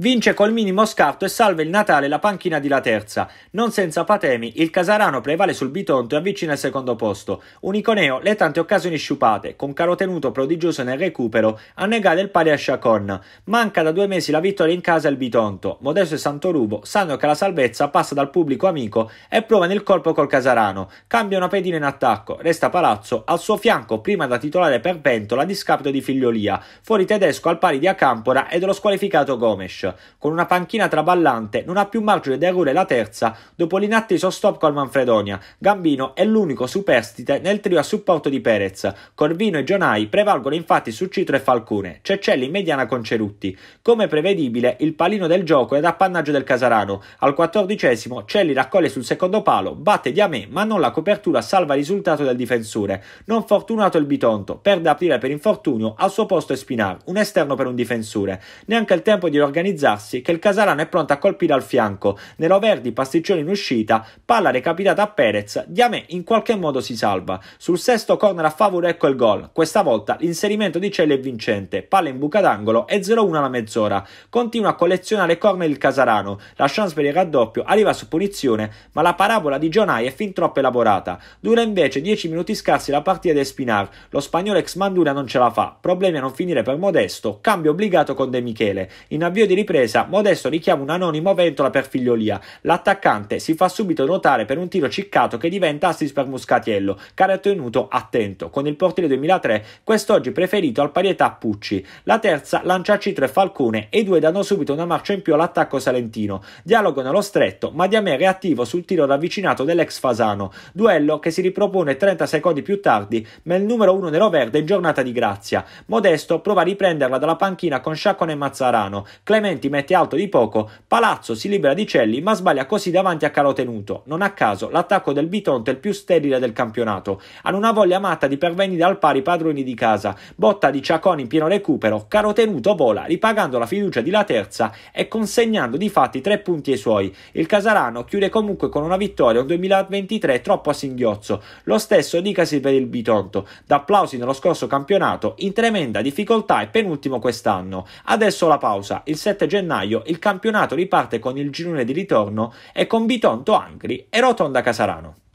Vince col minimo scarto e salva il Natale la panchina di La Terza. Non senza patemi, il Casarano prevale sul Bitonto e avvicina il secondo posto. Uniconeo le tante occasioni sciupate, con caro tenuto prodigioso nel recupero, a negare il pari a Chacon. Manca da due mesi la vittoria in casa al Bitonto. Modesto e Santorubo sanno che la salvezza passa dal pubblico amico e provano il colpo col Casarano. Cambia una pedina in attacco, resta Palazzo, al suo fianco prima da titolare per Pentola a discapito di Figliolia, fuori tedesco al pari di Acampora e dello squalificato Gomes. Con una panchina traballante, non ha più margine di errore la terza dopo l'inatteso stop col Manfredonia. Gambino è l'unico superstite nel trio a supporto di Perez. Corvino e Gionai prevalgono infatti su Citro e Falcone. Ceccelli in mediana con Cerutti. Come prevedibile, il palino del gioco è d'appannaggio del Casarano. Al quattordicesimo, Celli raccoglie sul secondo palo, batte Diamè, ma non la copertura salva il risultato del difensore. Non fortunato il Bitonto, perde aprire per infortunio, al suo posto è Spinar, un esterno per un difensore. Neanche il tempo di riorganizzare tranquillizzarsi che il Casarano è pronto a colpire al fianco, Nero Verdi, pasticcione in uscita, palla recapitata a Perez, Diame in qualche modo si salva. Sul sesto corner a favore ecco il gol, questa volta l'inserimento di Celle è vincente, palla in buca d'angolo e 0-1 alla mezz'ora. Continua a collezionare corner il Casarano, la chance per il raddoppio arriva su punizione, ma la parabola di Gionai è fin troppo elaborata. Dura invece 10 minuti scarsi la partita di Espinar, lo spagnolo ex Mandura non ce la fa, problemi a non finire per Modesto, cambio obbligato con De Michele. In avvio di ripresa ripresa, Modesto richiama un anonimo Ventola per figliolia. L'attaccante si fa subito notare per un tiro ciccato che diventa assist per Muscatiello, che era tenuto attento. Con il portiere 2003, quest'oggi preferito al parietà a Pucci. La terza lancia C3 Falcone e i due danno subito una marcia in più all'attacco salentino. Dialogano allo stretto, ma Diamere è reattivo sul tiro ravvicinato dell'ex Fasano. Duello che si ripropone 30 secondi più tardi, ma il numero 1 nero verde in giornata di grazia. Modesto prova a riprenderla dalla panchina con Sciaccone e Mazzarano. Clemente mette alto di poco, Palazzo si libera di Celli ma sbaglia così davanti a tenuto. Non a caso l'attacco del Bitonte è il più sterile del campionato. Hanno una voglia matta di pervenire al pari padroni di casa. Botta di Ciaconi in pieno recupero, caro tenuto vola, ripagando la fiducia di La Terza e consegnando di fatti tre punti ai suoi. Il Casarano chiude comunque con una vittoria, un 2023 troppo a singhiozzo. Lo stesso dicasi per il Bitonto, da applausi nello scorso campionato, in tremenda difficoltà e penultimo quest'anno. Adesso la pausa, il 7 7 gennaio il campionato riparte con il girone di ritorno e con Bitonto Angri e Rotonda Casarano.